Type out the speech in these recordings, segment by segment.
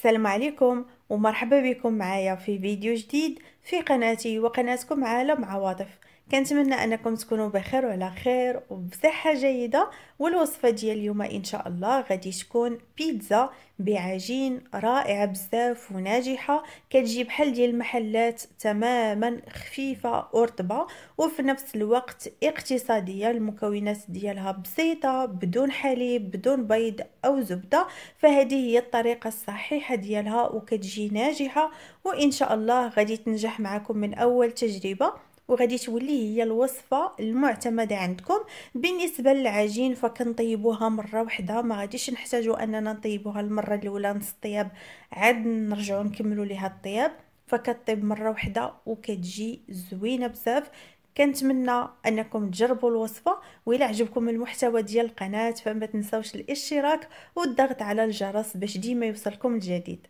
السلام عليكم ومرحبا بكم معايا في فيديو جديد في قناتي وقناتكم عالم عواطف كنتمنى انكم تكونوا بخير وعلى خير وبصحه جيده والوصفه ديال اليوم ان شاء الله غادي تكون بيتزا بعجين رائعه بزاف وناجحه كتجي بحال ديال المحلات تماما خفيفه ورطبه وفي نفس الوقت اقتصاديه المكونات ديالها بسيطه بدون حليب بدون بيض او زبده فهذه هي الطريقه الصحيحه ديالها وكتجي ناجحه وان شاء الله غادي تنجح معكم من اول تجربه وغادي تولي هي الوصفه المعتمده عندكم بالنسبه للعجين فكنطيبوها مره واحده ما غاديش نحتاجوا اننا نطيبوها المره الاولى نص طياب عاد نرجعوا نكملوا ليها الطياب فكطيب مره واحده وكتجي زوينه بزاف كنتمنى انكم تجربوا الوصفه وإلا عجبكم المحتوى ديال القناه فما تنساوش الاشتراك والضغط على الجرس باش ديما يوصلكم الجديد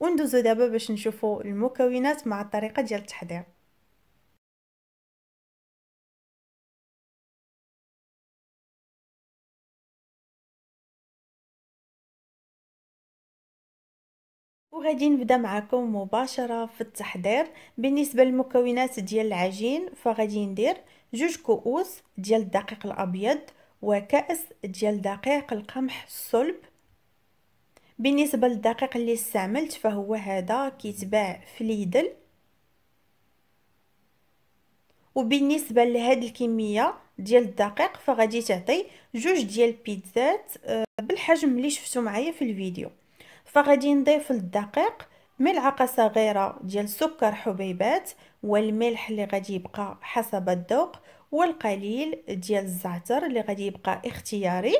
وندوزو دابا باش نشوفوا المكونات مع الطريقه ديال التحضير وغادي نبدا معكم مباشره في التحضير بالنسبه للمكونات ديال العجين فغادي ندير جوج كؤوس ديال الدقيق الابيض وكأس ديال دقيق القمح الصلب بالنسبه للدقيق اللي استعملت فهو هذا كيتباع في ليدل وبالنسبه لهاد الكميه ديال الدقيق فغادي تعطي جوج ديال البيتزات آه، بالحجم اللي شفتو معايا في الفيديو فغادي نضيف للدقيق ملعقه صغيره ديال سكر حبيبات والملح اللي غادي يبقى حسب الذوق والقليل ديال الزعتر اللي غادي يبقى اختياري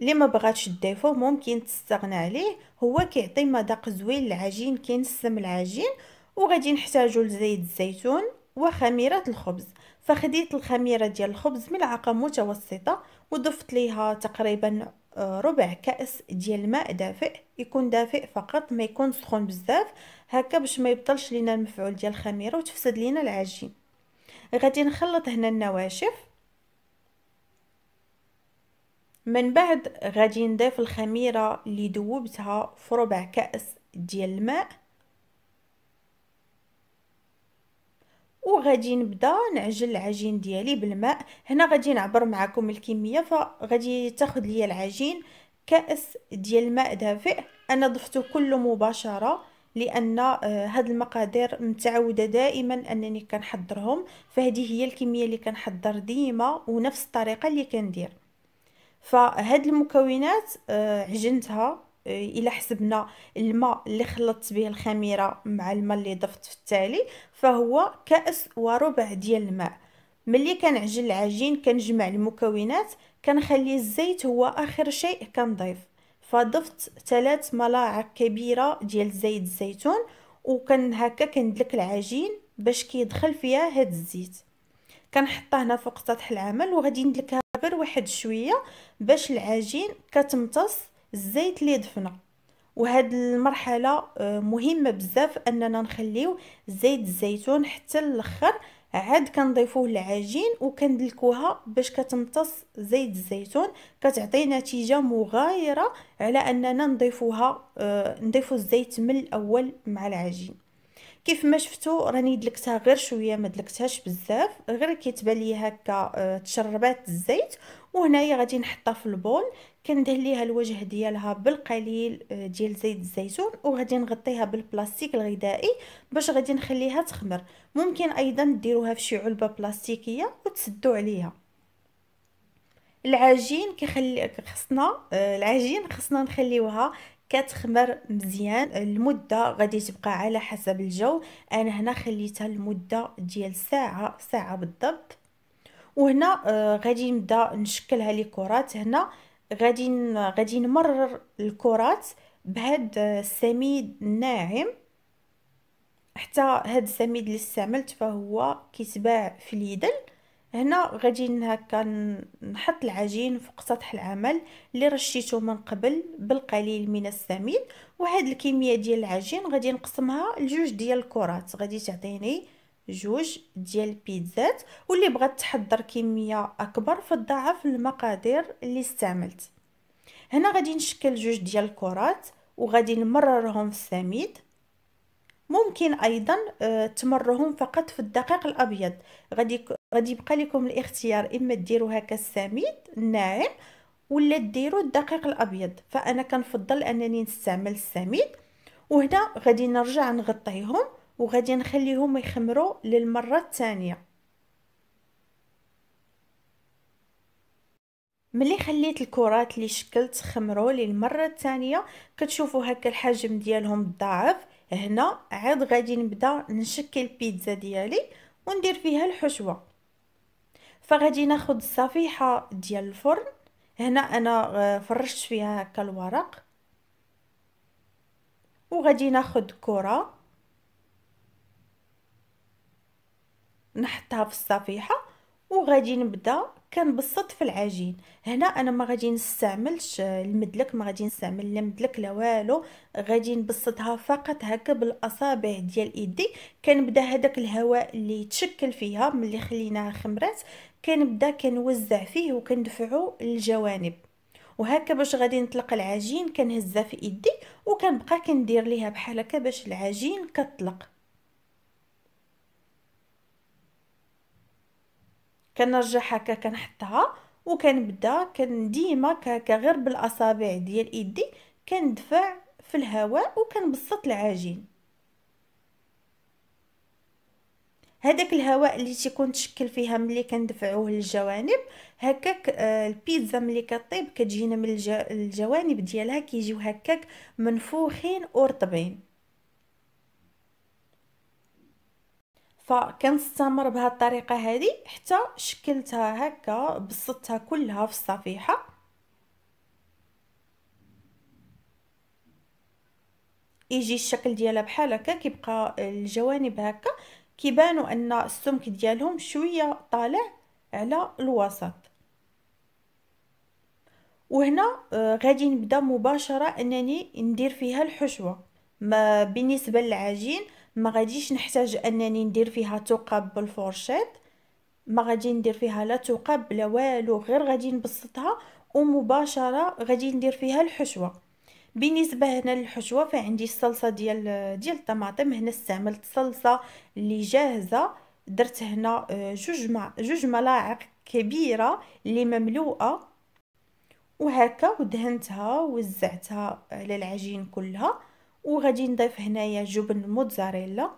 اللي ما بغاتش تضيفو ممكن تستغنى عليه هو كيعطي مذاق زوين للعجين كينسم العجين وغادي نحتاجو لزيت الزيتون وخميره الخبز فخديت الخميره ديال الخبز ملعقه متوسطه وضفت ليها تقريبا آه، ربع كاس ديال الماء دافئ يكون دافئ فقط ما يكون سخون بزاف هكا باش ما يبطلش لينا المفعول ديال الخميره وتفسد لينا العجين غادي نخلط هنا النواشف من بعد غادي نضيف الخميره اللي ذوبتها في ربع كاس ديال الماء وغادي نبدا نعجن العجين ديالي بالماء هنا غادي نعبر معكم الكميه فغادي تاخذ ليا العجين كأس ديال ماء دافئ أنا ضفته كله مباشرة لان آه، هاد المقادير متعوده دائما انني كنحضرهم فهذه هي الكميه اللي كنحضر ديما ونفس الطريقه اللي كندير فهاد المكونات آه، عجنتها آه، الى حسبنا الماء اللي خلطت به الخميره مع الماء اللي ضفت في التالي فهو كاس وربع ديال الماء ملي كنعجن العجين كنجمع المكونات كنخلي الزيت هو اخر شيء كنضيف فضفت ثلاث ملاعق كبيره ديال زيت الزيتون وكن هكا كندلك العجين باش كيدخل فيها هاد الزيت كنحطها هنا فوق سطح العمل وغادي ندلكها غير واحد شويه باش العجين كتمتص الزيت اللي دفنا وهاد المرحله آه، مهمه بزاف اننا نخليو زيت الزيتون حتى الاخر عاد كنضيفوه العجين وكندلكوها باش كتمتص زيت الزيتون كتعطي نتيجه مغايره على اننا نضيفوها آه نضيفو الزيت من الاول مع العجين كيف ما شفتوا راني دلكتها غير شويه ما دلكتهاش بزاف غير كيتبان لي هكا آه، تشربات الزيت وهنايا غادي نحطها في البول كندهن ليها الوجه ديالها بالقليل آه، ديال زيت الزيتون وغادي نغطيها بالبلاستيك الغذائي باش غادي نخليها تخمر ممكن ايضا ديروها في شي علبه بلاستيكيه وتسدوا عليها العجين كيخلي خصنا آه، العجين خصنا نخليوها كتخمر مزيان المده غادي تبقى على حسب الجو انا هنا خليتها المده ديال ساعه ساعه بالضبط وهنا آه، غادي نبدا نشكلها لي كرات هنا غادي غادي نمرر الكرات بهاد السميد الناعم حتى هاد السميد اللي استعملت فهو كيتباع في اليدل هنا غادي هكا نحط العجين فوق سطح العمل اللي رشيته من قبل بالقليل من السميد وهاد الكميه ديال العجين غادي نقسمها لجوج ديال الكرات غادي تعطيني جوج ديال البيتزات واللي بغات تحضر كميه اكبر فتضاعف المقادير اللي استعملت هنا غادي نشكل جوج ديال الكرات وغادي نمررهم في السميد ممكن ايضا آه، تمرهم فقط في الدقيق الابيض غادي غادي يبقى لكم الاختيار اما ديروا هكا السميد الناعم ولا ديروا الدقيق الابيض فانا كنفضل انني نستعمل السميد وهنا غادي نرجع نغطيهم وغادي نخليهم يخمروا للمره الثانيه ملي خليت الكرات اللي شكلت خمروا للمره الثانيه كتشوفوا هكا الحجم ديالهم ضاعف هنا عاد غادي نبدا نشكل البيتزا ديالي وندير فيها الحشوه فغادي ناخذ الصفيحه ديال الفرن هنا انا آه، فرشت فيها هكا الورق وغادي ناخذ كره نحطها في الصفيحه وغادي نبدا كنبسط في العجين هنا انا ما غادي نستعملش المدلك ما غادي نستعمل لا مدلك لا والو غادي نبسطها فقط هكا بالاصابع ديال ايدي كنبدا هذاك الهواء اللي تشكل فيها ملي خليناها خمرات كنبدا كنوزع فيه وكندفعو للجوانب وهكا باش غادي نطلق العجين كنهزها في ايدي وكنبقى كندير ليها بحال هكا باش العجين كطلق كنرجعها هكا كنحطها وكنبدا كان ديما غير بالاصابع ديال ايدي كندفع في الهواء وكنبسط العجين هذاك الهواء اللي تيكون تشكل فيها ملي كندفعوه للجوانب هكاك آه، البيتزا ملي كطيب كتجينا من الجوانب ديالها كيجيو هكاك منفوخين ورطبين فكنستمر بهذه الطريقه هذه حتى شكلتها هكا بسطتها كلها في الصفيحه يجي الشكل ديالها بحال هكا كيبقى الجوانب هكا كيبانوا ان السمك ديالهم شويه طالع على الوسط وهنا آه، غادي نبدا مباشره انني ندير فيها الحشوه ما بالنسبه للعجين ما غاديش نحتاج انني ندير فيها ثقب بالفورشيط ما غادي ندير فيها لا ثقب لا والو غير غادي نبسطها ومباشره غادي ندير فيها الحشوه بالنسبه هنا للحشوه فعندي الصلصه ديال ديال الطماطم هنا استعملت صلصه اللي جاهزه درت هنا آه، جوج مع جوج ملاعق كبيره اللي مملوءه وهكا ودهنتها وزعتها على العجين كلها وغادي نضيف هنايا جبن موتزاريلا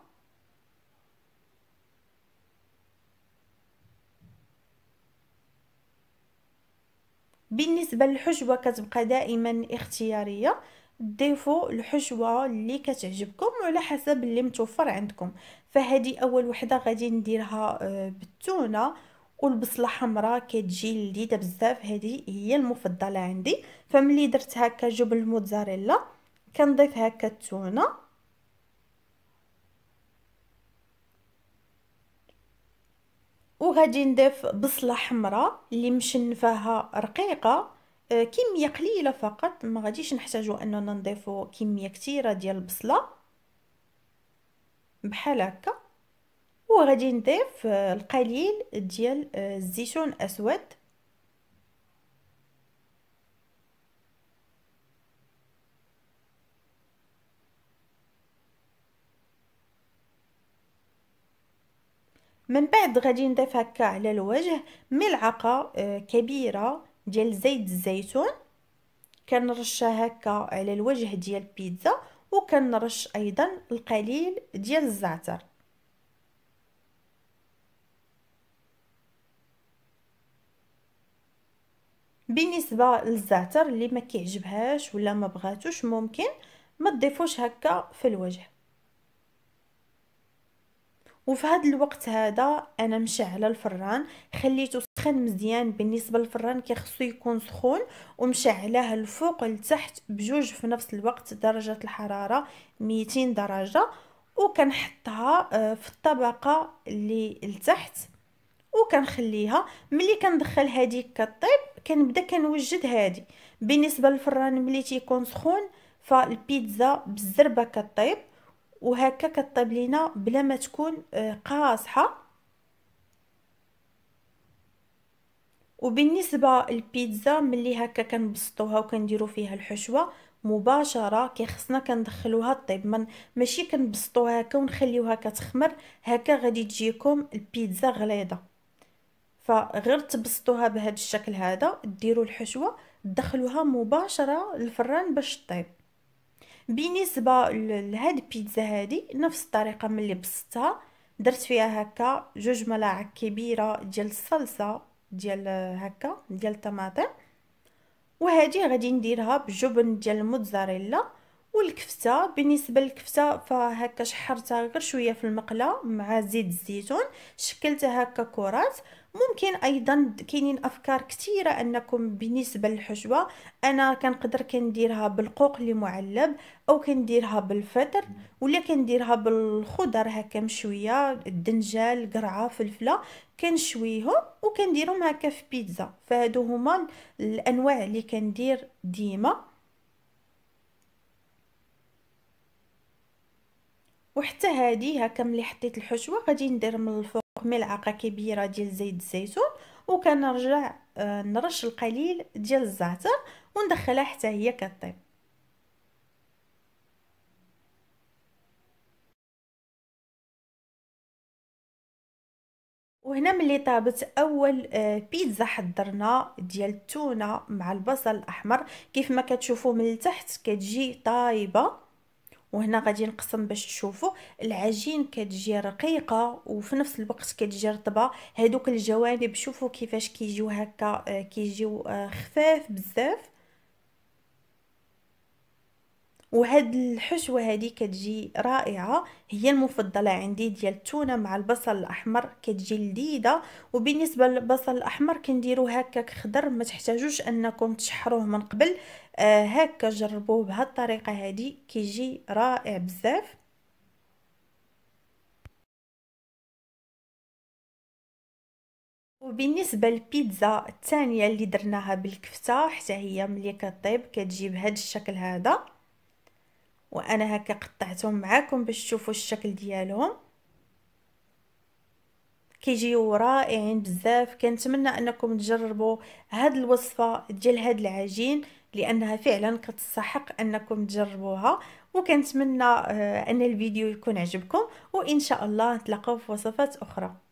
بالنسبه للحشوه كتبقى دائما اختياريه ضيفوا الحشوه اللي كتعجبكم على حسب اللي متوفر عندكم فهذه اول وحده غادي نديرها آه، بالتونه والبصله حمراء كتجي لذيذه بزاف هذه هي المفضله عندي فملي درتها كجبن الموتزاريلا كنضيف هكا التونه وغادي نضيف بصله حمراء اللي مشنفاها رقيقه آه، كميه قليله فقط ما غاديش نحتاجو اننا نضيفو كميه كتيره ديال البصله بحال هكا وغادي نضيف آه، القليل ديال آه، الزيتون اسود من بعد غادي نضيف هكا على الوجه ملعقه آه، كبيره ديال زيت الزيتون كنرشها هكا على الوجه ديال البيتزا وكنرش ايضا القليل ديال الزعتر بالنسبه للزعتر اللي ما كيعجبهاش ولا ما بغاتوش ممكن ما تضيفوش هكا في الوجه وفي هذا الوقت هذا انا مشعله الفران خليته سخن مزيان بالنسبه للفران كيخصو يكون سخون ومشعلاه الفوق لتحت بجوج في نفس الوقت درجه الحراره 200 درجه وكنحطها آه، في الطبقه اللي لتحت وكنخليها ملي كندخل هذيك كطيب كنبدا كنوجد هذه بالنسبه للفران ملي تيكون سخون فالبيتزا بالزربه كطيب وهكا كطيب لينا بلا ما تكون آه، قاصحه وبالنسبه للبيتزا ملي هكا كنبسطوها وكنديروا فيها الحشوه مباشره كيخصنا كندخلوها الطيب من ماشي كنبسطوها هكا ونخليوها كتخمر هكا غادي تجيكم البيتزا غليظه فغير تبسطوها بهذا الشكل هذا ديروا الحشوه دخلوها مباشره للفران باش طيب بالنسبه لهاد البيتزا هادي نفس الطريقه ملي بسطتها درت فيها هكا جوج ملاعق كبيره ديال الصلصه ديال هكا ديال الطماطم وهذه غادي نديرها بجبن ديال الموتزاريلا والكفته بالنسبه للكفته فهكا شحرتها غير شويه في المقله مع زيت الزيتون شكلتها هكا كرات ممكن ايضا كاينين افكار كثيره انكم بالنسبه للحشوه انا كنقدر كنديرها بالقوق اللي معلب او كنديرها بالفطر ولا كنديرها بالخضر هكا مشويه الدنجال قرعه فلفله كنشويهم وكنديرهم هكا في بيتزا فهادو هما الانواع اللي كندير ديما وحتى هذه هكا ملي حطيت الحشوه غادي ندير من الفوق ملعقه كبيره ديال زيت الزيتون وكنرجع آه، نرش القليل ديال الزعتر وندخلها حتى هي كطيب وهنا ملي طابت اول آه، بيتزا حضرنا ديال التونه مع البصل الاحمر كيف ما كتشوفوا من التحت كتجي طايبه وهنا غادي نقسم باش تشوفوا العجين كتجي رقيقه وفي نفس الوقت كتجي رطبه هذوك الجوانب شوفوا كيفاش كيجيو هكا آه، كيجيو آه، خفاف بزاف وهاد الحشوه هذه كتجي رائعه هي المفضله عندي ديال التونه مع البصل الاحمر كتجي لذيذه وبالنسبه للبصل الاحمر كنديرو هكاك خضر ما تحتاجوش انكم تشحروه من قبل آه هكا جربوه بهالطريقه هذه كيجي رائع بزاف وبالنسبه للبيتزا الثانيه اللي درناها بالكفته حتى هي ملي كطيب كتجي بهذا الشكل هذا وانا هكا قطعتهم معاكم باش تشوفوا الشكل ديالهم كيجيو رائعين بزاف كنتمنى انكم تجربوا هاد الوصفه ديال هاد العجين لانها فعلا كتستحق انكم تجربوها وكنتمنى آه، ان الفيديو يكون عجبكم وان شاء الله نتلاقاو في وصفات اخرى